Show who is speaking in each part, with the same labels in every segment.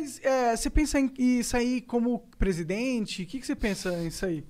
Speaker 1: Mas é, você pensa em sair como presidente? O que, que você pensa nisso aí?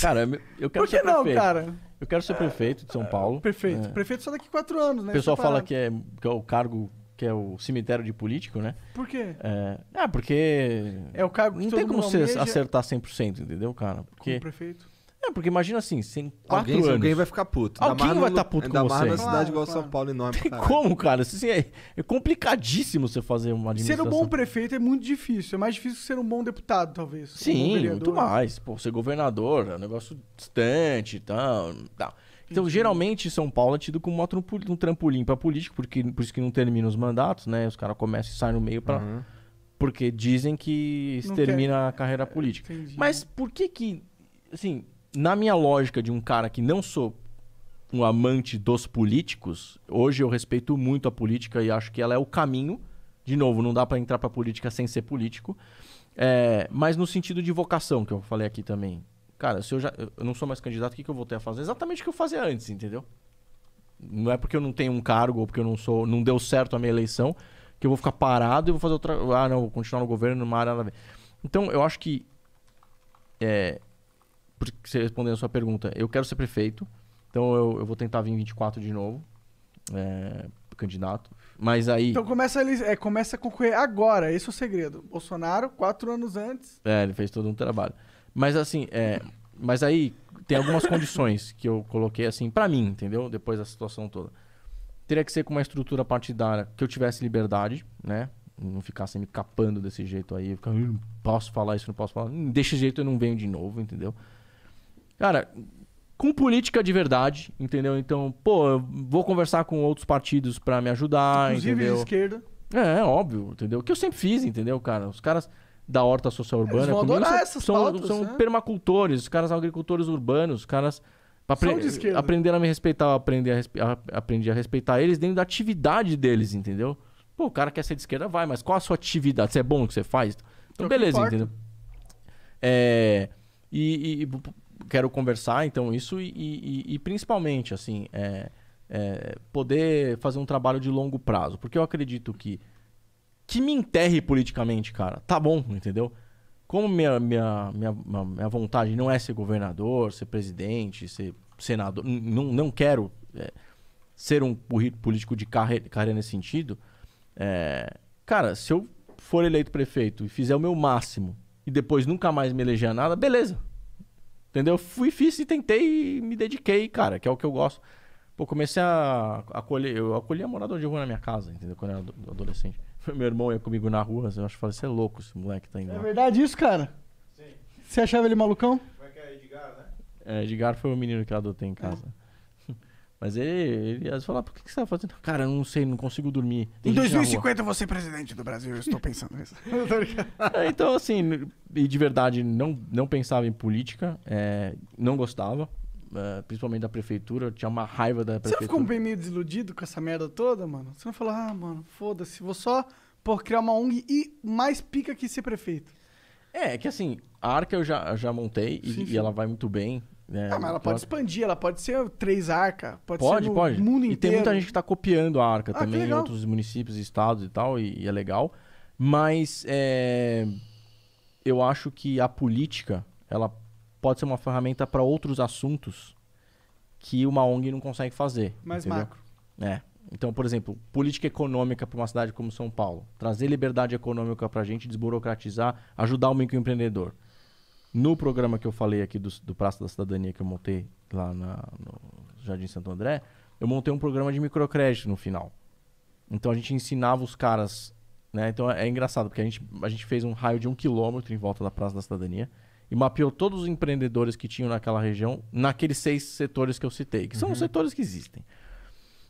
Speaker 2: Cara, eu quero Por que ser não, cara? Eu quero ser prefeito de São é, Paulo. Prefeito. Né? Prefeito
Speaker 1: só daqui quatro anos, né? O pessoal fala que
Speaker 2: é, que é o cargo que é o cemitério de político, né? Por quê? É, é porque. É o cargo que Não tem como você almeja... acertar 100%, entendeu, cara? Porque. Como prefeito? É, porque imagina assim, sem quatro alguém, anos. Alguém vai ficar puto. alguém vai estar tá puto ainda com você. Ainda cidade claro, igual claro. São Paulo enorme. Tem como, cara? Assim, é, é, complicadíssimo você fazer uma administração. Ser um bom
Speaker 1: prefeito é muito difícil. É mais difícil que ser um bom deputado, talvez. Sim, um muito mais.
Speaker 2: Pô, ser governador é um negócio distante e tal, Então, geralmente, São Paulo é tido como um trampolim para político, porque, por isso que não termina os mandatos, né? Os caras começam e saem no meio para... Uhum. Porque dizem que se termina a carreira é, política. Entendi. Mas por que que... Assim, na minha lógica de um cara que não sou um amante dos políticos, hoje eu respeito muito a política e acho que ela é o caminho. De novo, não dá para entrar para política sem ser político. É, mas no sentido de vocação, que eu falei aqui também. Cara, se eu já eu não sou mais candidato, o que, que eu voltei a fazer? Exatamente o que eu fazia antes, entendeu? Não é porque eu não tenho um cargo ou porque eu não sou, não deu certo a minha eleição, que eu vou ficar parado e vou fazer outra. Ah, não, vou continuar no governo, numa área nada a ver. Então, eu acho que é, respondendo a sua pergunta, eu quero ser prefeito, então eu, eu vou tentar vir em 24 de novo, é, candidato. Mas aí. Então
Speaker 1: começa, ele, é, começa a concorrer agora, esse é o segredo. Bolsonaro, quatro anos antes.
Speaker 2: É, ele fez todo um trabalho. Mas assim, é, mas aí tem algumas condições que eu coloquei assim, para mim, entendeu? Depois da situação toda. Teria que ser com uma estrutura partidária que eu tivesse liberdade, né? Não ficasse me capando desse jeito aí. Ficar, não posso falar isso, não posso falar. Desse jeito eu não venho de novo, entendeu? Cara, com política de verdade, entendeu? Então, pô, eu vou conversar com outros partidos para me ajudar, Inclusive entendeu? de esquerda. É, é, óbvio, entendeu? Que eu sempre fiz, entendeu, cara? Os caras da horta social urbana Eles vão comigo, adorar são, essas pautas, são, né? permacultores, os caras são agricultores urbanos, os caras aprender a me respeitar, eu aprendi a, respe a, a respeitar eles dentro da atividade deles, entendeu? Pô, o cara quer ser de esquerda, vai, mas qual a sua atividade? Você é bom no que você faz? Então, é beleza, entendeu? É, e, e, quero conversar, então, isso e, e, e principalmente, assim, é, é, poder fazer um trabalho de longo prazo. Porque eu acredito que que me enterre politicamente, cara, tá bom, entendeu? Como minha, minha, minha, minha vontade não é ser governador, ser presidente, ser senador, não, não quero é, ser um político de carre, carreira nesse sentido. É, cara, se eu for eleito prefeito e fizer o meu máximo e depois nunca mais me eleger a nada, beleza, Entendeu? Fui, fiz e tentei e me dediquei, cara, que é o que eu gosto. Pô, comecei a acolher. Eu acolhia morador de rua na minha casa, entendeu? Quando eu era adolescente. Meu irmão ia comigo na rua, assim, eu acho que falei, você é louco esse moleque tá indo. É
Speaker 1: verdade isso, cara? Sim. Você achava ele malucão? Como é que é
Speaker 2: Edgar, né? É, Edgar foi o menino que eu adotei em é. casa. É. Mas ele, ele às vezes fala, ah, por que, que você tá fazendo? Cara, eu não sei, não consigo dormir. Tem em 2050
Speaker 1: eu vou ser presidente do Brasil, eu estou pensando nisso.
Speaker 2: é, então, assim, e de verdade, não, não pensava em política, é, não gostava. É, principalmente da prefeitura, tinha uma raiva da prefeitura. Você ficou
Speaker 1: bem meio desiludido com essa merda toda, mano? Você não falou, ah, mano, foda-se, vou só por criar uma ONG e mais pica que ser prefeito.
Speaker 2: É, é que assim, a Arca eu já, já montei sim, e, sim. e, ela vai muito bem. É, ah, mas ela pode
Speaker 1: expandir, ela pode ser três arca, pode, pode ser no pode. mundo inteiro. E tem muita gente
Speaker 2: que está copiando a arca ah, também em outros municípios, estados e tal, e, e é legal. Mas é, eu acho que a política ela pode ser uma ferramenta para outros assuntos que uma ONG não consegue fazer. Mais entendeu? macro. É. Então, por exemplo, política econômica para uma cidade como São Paulo, trazer liberdade econômica para a gente, desburocratizar, ajudar o microempreendedor. No programa que eu falei aqui do, do Praça da Cidadania que eu montei lá na, no Jardim Santo André, eu montei um programa de microcrédito no final. Então a gente ensinava os caras, né? Então é, é engraçado, porque a gente, a gente fez um raio de um quilômetro em volta da Praça da Cidadania e mapeou todos os empreendedores que tinham naquela região, naqueles seis setores que eu citei, que são os uhum. setores que existem.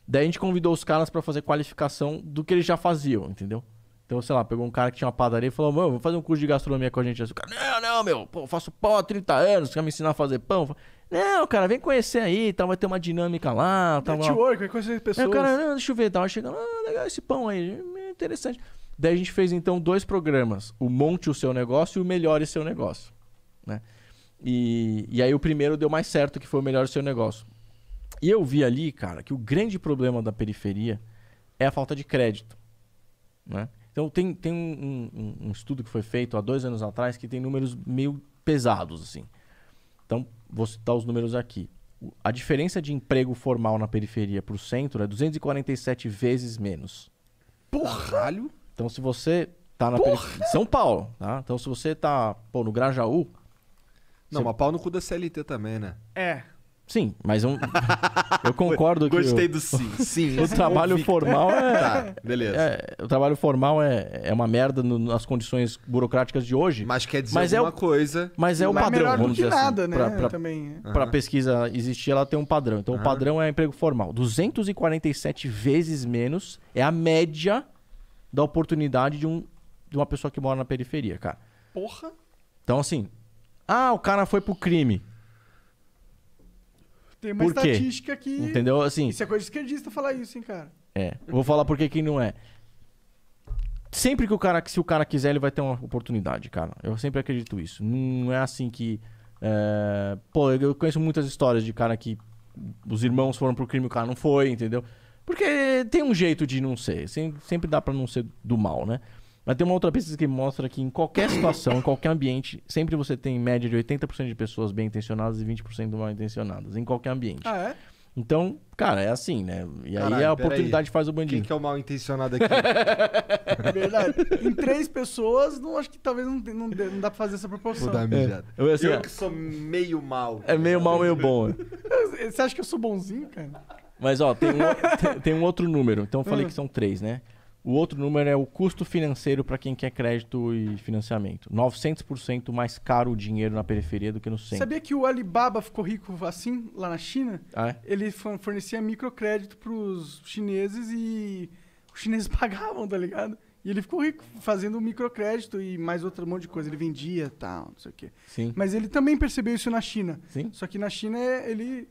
Speaker 2: Daí a gente convidou os caras para fazer qualificação do que eles já faziam, entendeu? Então, sei lá, pegou um cara que tinha uma padaria e falou: Mano, vou fazer um curso de gastronomia com a gente. Aí, o cara, não, não, meu, pô, eu faço pão há 30 anos, você quer me ensinar a fazer pão? não, cara, vem conhecer aí, tal, tá, vai ter uma dinâmica lá. Tal, tá, Network, lá. vai conhecer pessoas. Aí o cara, não, deixa eu ver, tal. chegando, ah, legal esse pão aí, é interessante. Daí a gente fez então dois programas: o Monte o Seu Negócio e o Melhore Seu Negócio. Né? E, e aí o primeiro deu mais certo, que foi o Melhore Seu Negócio. E eu vi ali, cara, que o grande problema da periferia é a falta de crédito. Né? Então, tem, tem um, um, um, estudo que foi feito há dois anos atrás que tem números meio pesados, assim. Então, vou citar os números aqui. A diferença de emprego formal na periferia para o centro é 247 vezes menos. Porralho! Então, se você tá na periferia... São Paulo, tá? Então, se você tá, pô, no Grajaú... Não, você... mas pau no cu da CLT também, né? É. Sim, mas um, eu concordo que. Gostei do sim. Sim. O trabalho formal é. Tá, beleza. É, o trabalho formal é, é uma merda no, nas condições burocráticas de hoje. Mas quer dizer mas alguma é o, coisa. Mas é o mas padrão, é vamos dizer assim, nada, assim. Né? Pra, pra, Também, é. pra uhum. pesquisa existir, ela tem um padrão. Então uhum. o padrão é emprego formal. 247 vezes menos é a média da oportunidade de, um, de uma pessoa que mora na periferia, cara. Porra! Então, assim. Ah, o cara foi pro crime.
Speaker 1: Tem uma por estatística quê? que. Entendeu? Assim. Isso é coisa de esquerdista falar isso, hein, cara.
Speaker 2: É. Vou falar por que não é. Sempre que o cara, se o cara quiser, ele vai ter uma oportunidade, cara. Eu sempre acredito isso. Não é assim que. É... Pô, eu conheço muitas histórias de cara que os irmãos foram pro crime e o cara não foi, entendeu? Porque tem um jeito de não ser. Sempre dá para não ser do mal, né? Mas tem uma outra pesquisa que mostra que em qualquer situação, em qualquer ambiente, sempre você tem em média de 80% de pessoas bem intencionadas e 20% mal intencionadas, em qualquer ambiente. Ah, é? Então, cara, é assim, né? E aí a oportunidade aí. faz o bandido. Quem que é o mal intencionado aqui? é verdade. Em três
Speaker 1: pessoas, não acho que talvez não, não, não dá pra fazer essa proporção. Vou dar é. mijada. É. Eu, assim, eu é. que sou meio mal.
Speaker 2: É meio mal, meio bom.
Speaker 1: É. Você acha que eu sou bonzinho, cara?
Speaker 2: Mas, ó, tem um, tem, tem um outro número. Então eu falei hum. que são três, né? O outro número é o custo financeiro para quem quer crédito e financiamento. 900% mais caro o dinheiro na periferia do que no centro. Sabia
Speaker 1: que o Alibaba ficou rico assim, lá na China? Ah, é? Ele fornecia microcrédito para os chineses e os chineses pagavam, tá ligado? E ele ficou rico fazendo microcrédito e mais outro monte de coisa. Ele vendia tal, não sei o quê. Sim. Mas ele também percebeu isso na China. Sim. Só que na China ele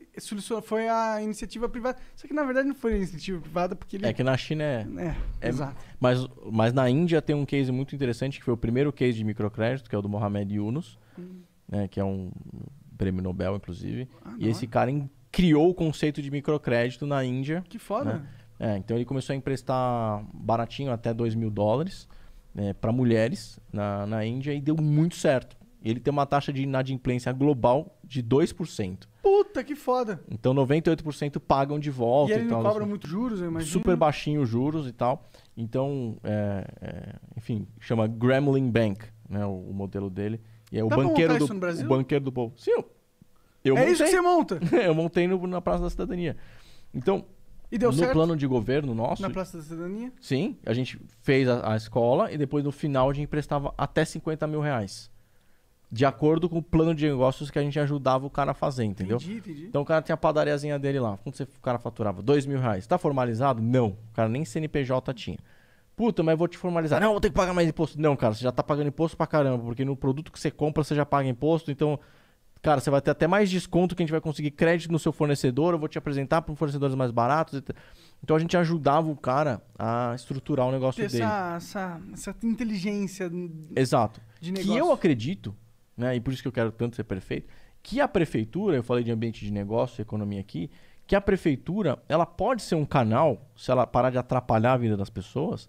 Speaker 1: foi a iniciativa privada. Só que na verdade não foi a iniciativa privada porque ele... É que na China é... É, é... exato.
Speaker 2: Mas, mas na Índia tem um case muito interessante que foi o primeiro case de microcrédito, que é o do Mohamed Yunus, hum. né, que é um prêmio Nobel, inclusive. Ah, e esse cara criou o conceito de microcrédito na Índia. Que foda. Né? É, então ele começou a emprestar baratinho, até 2 mil dólares, é, para mulheres na, na Índia e deu muito certo. Ele tem uma taxa de inadimplência global de 2%.
Speaker 1: Puta que foda!
Speaker 2: Então 98% pagam de volta. E ele e tal, não cobra assim.
Speaker 1: muito juros, eu imagino. Super
Speaker 2: baixinho os juros e tal. Então, é, é enfim, chama Gremlin Bank, né, o, o modelo dele. E é Dá o banqueiro do o banqueiro do povo. Sim. Eu, eu é montei. isso que você monta. eu montei no, na Praça da Cidadania. Então, e deu no certo? plano de governo nosso. Na Praça da Cidadania? Sim, a gente fez a, a, escola e depois no final a gente emprestava até 50 mil reais. De acordo com o plano de negócios que a gente ajudava o cara a fazer, entendeu? Entendi, entendi. Então o cara tinha a padariazinha dele lá. Quanto você, o cara faturava? 2 mil reais. Tá formalizado? Não. O cara nem CNPJ tinha. Puta, mas vou te formalizar. Não, vou ter que pagar mais imposto. Não, cara, você já tá pagando imposto pra caramba, porque no produto que você compra você já paga imposto, então cara, você vai ter até mais desconto que a gente vai conseguir crédito no seu fornecedor, eu vou te apresentar para fornecedores mais baratos. Então a gente ajudava o cara a estruturar o negócio essa, dele.
Speaker 1: Essa, essa inteligência.
Speaker 2: Exato. De negócio. Que eu acredito, né? E por isso que eu quero tanto ser prefeito, que a prefeitura, eu falei de ambiente de negócio, economia aqui, que a prefeitura, ela pode ser um canal, se ela parar de atrapalhar a vida das pessoas,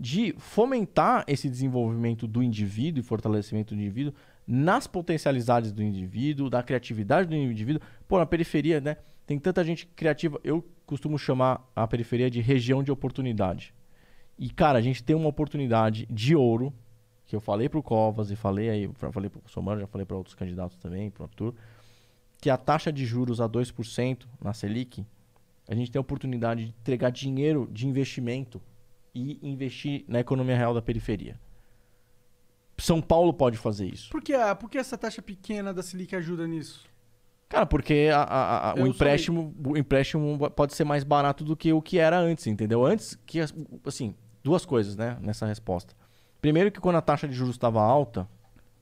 Speaker 2: de fomentar esse desenvolvimento do indivíduo e fortalecimento do indivíduo nas potencialidades do indivíduo, da criatividade do indivíduo. Pô, na periferia, né? Tem tanta gente criativa. Eu costumo chamar a periferia de região de oportunidade. E, cara, a gente tem uma oportunidade de ouro, que eu falei pro Covas e falei aí, já falei pro Somano, já falei para outros candidatos também, pro Arthur, que a taxa de juros a 2% na Selic, a gente tem a oportunidade de entregar dinheiro de investimento e investir na economia real da periferia. São Paulo pode fazer isso.
Speaker 1: Por que, a- por que essa taxa pequena da Selic ajuda nisso?
Speaker 2: Cara, porque a- a- a- o, empréstimo, o empréstimo pode ser mais barato do que o que era antes, entendeu? Antes, que assim, duas coisas, né, nessa resposta. Primeiro que quando a taxa de juros estava alta,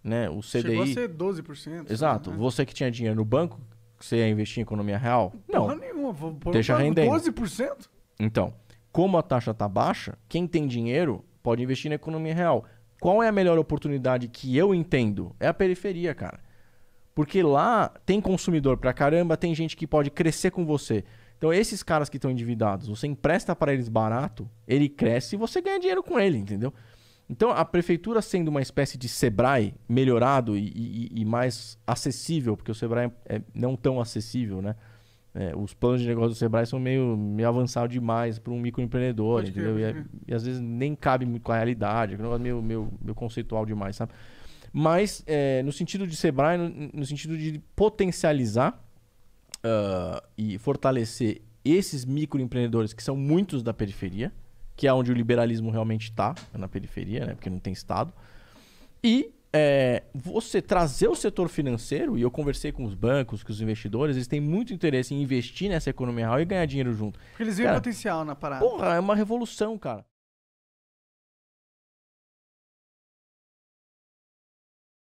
Speaker 2: né, o Chegou a ser 12%. Exato. Né? Você que tinha dinheiro no banco, que você ia investir em economia real? Não. nenhuma. Deixa banco render.
Speaker 1: 12%?
Speaker 2: Então, como a taxa está baixa, quem tem dinheiro pode investir na economia real. Qual é a melhor oportunidade que eu entendo? É a periferia, cara. Porque lá tem consumidor pra caramba, tem gente que pode crescer com você. Então, esses caras que estão endividados, você empresta para eles barato, ele cresce e você ganha dinheiro com ele, entendeu? Então, a prefeitura sendo uma espécie de Sebrae melhorado e, e, e mais acessível, porque o Sebrae é, é não tão acessível, né? É, os planos de negócio do Sebrae são meio, meio avançados demais para um microempreendedor, pode entendeu? Crer, e, é, e, às vezes nem cabe muito com a realidade, é um negócio meio, meio, meio conceitual demais, sabe? Mas é, no sentido de Sebrae, no, no sentido de potencializar uh, e fortalecer esses microempreendedores, que são muitos da periferia, que é onde o liberalismo realmente está, na periferia, né? porque não tem Estado, e é, você trazer o setor financeiro, e eu conversei com os bancos, com os investidores, eles têm muito interesse em investir nessa economia real e ganhar dinheiro junto. Porque eles veem potencial na parada. Porra, é uma revolução, cara.